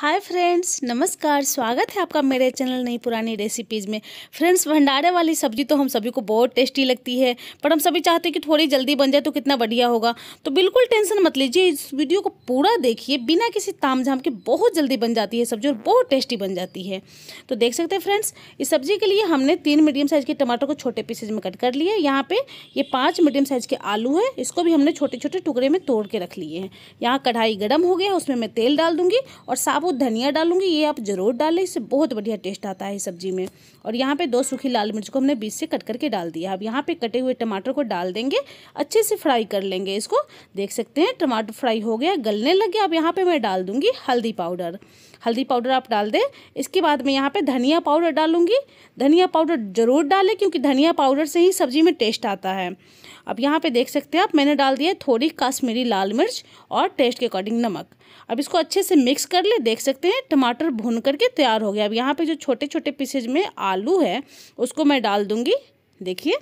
hi friends नमस्कार स्वागत है आपका मेरे चैनल नई पुरानी रेसिपीज़ में फ्रेंड्स भंडारे वाली सब्जी तो हम सभी को बहुत टेस्टी लगती है पर हम सभी चाहते हैं कि थोड़ी जल्दी बन जाए तो कितना बढ़िया होगा तो बिल्कुल टेंशन मत लीजिए इस वीडियो को पूरा देखिए बिना किसी तामझाम के बहुत जल्दी बन जाती है सब्जी और बहुत टेस्टी बन जाती है तो देख सकते हैं फ्रेंड्स इस सब्जी के लिए हमने तीन मीडियम साइज़ के टमाटर को छोटे पीसेज में कट कर लिए यहाँ पर ये पाँच मीडियम साइज़ के आलू है इसको भी हमने छोटे छोटे टुकड़े में तोड़ के रख लिए हैं यहाँ कढ़ाई गर्म हो गया उसमें मैं तेल डाल दूँगी और साबुत वो धनिया डालूंगी ये आप ज़रूर डालें इससे बहुत बढ़िया टेस्ट आता है सब्जी में और यहाँ पे दो सूखी लाल मिर्च को हमने बीच से कट करके डाल दिया अब यहाँ पे कटे हुए टमाटर को डाल देंगे अच्छे से फ्राई कर लेंगे इसको देख सकते हैं टमाटर फ्राई हो गया गलने लग गया अब यहाँ पर मैं डाल दूँगी हल्दी पाउडर हल्दी पाउडर आप डाल दें इसके बाद मैं यहाँ पर धनिया पाउडर डालूँगी धनिया पाउडर ज़रूर डालें क्योंकि धनिया पाउडर से ही सब्ज़ी में टेस्ट आता है अब यहाँ पे देख सकते हैं आप मैंने डाल दिया थोड़ी काश्मीरी लाल मिर्च और टेस्ट के अकॉर्डिंग नमक अब इसको अच्छे से मिक्स कर ले देख सकते हैं टमाटर भून करके तैयार हो गया अब यहाँ पे जो छोटे छोटे पीसेज में आलू है उसको मैं डाल दूँगी देखिए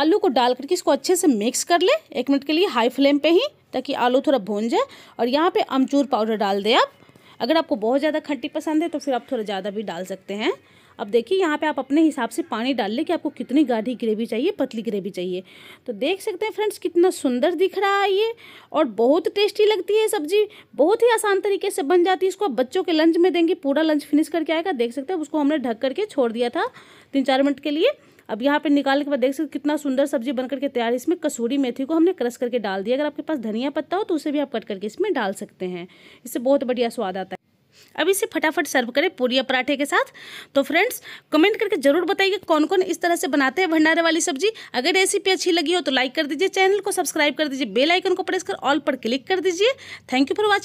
आलू को डाल करके इसको अच्छे से मिक्स कर ले एक मिनट के लिए हाई फ्लेम पर ही ताकि आलू थोड़ा भून जाए और यहाँ पर अमचूर पाउडर डाल दें आप अगर आपको बहुत ज़्यादा खट्टी पसंद है तो फिर आप थोड़ा ज़्यादा भी डाल सकते हैं अब देखिए यहाँ पे आप अपने हिसाब से पानी डाल लें कि आपको कितनी गाढ़ी ग्रेवी चाहिए पतली ग्रेवी चाहिए तो देख सकते हैं फ्रेंड्स कितना सुंदर दिख रहा है ये और बहुत टेस्टी लगती है सब्जी बहुत ही आसान तरीके से बन जाती है इसको आप बच्चों के लंच में देंगे पूरा लंच फिनिश करके आएगा देख सकते हैं उसको हमने ढक करके छोड़ दिया था तीन चार मिनट के लिए अब यहाँ पे निकालने के बाद देख सकते कितना सुंदर सब्जी बनकर के तैयार है इसमें कसूरी मेथी को हमने क्रश करके डाल दिया अगर आपके पास धनिया पत्ता हो तो उसे भी आप कट करके इसमें डाल सकते हैं इससे बहुत बढ़िया स्वाद आता है अब इसे फटाफट सर्व करें पूरी या पराठे के साथ तो फ्रेंड्स कमेंट करके जरूर बताइए कौन कौन इस तरह से बनाते हैं भंडारे वाली सब्जी अगर रेसिपी अच्छी लगी हो तो लाइक कर दीजिए चैनल को सब्सक्राइब कर दीजिए बेल आइकन को प्रेस कर ऑल पर क्लिक कर दीजिए थैंक यू फॉर वॉचिंग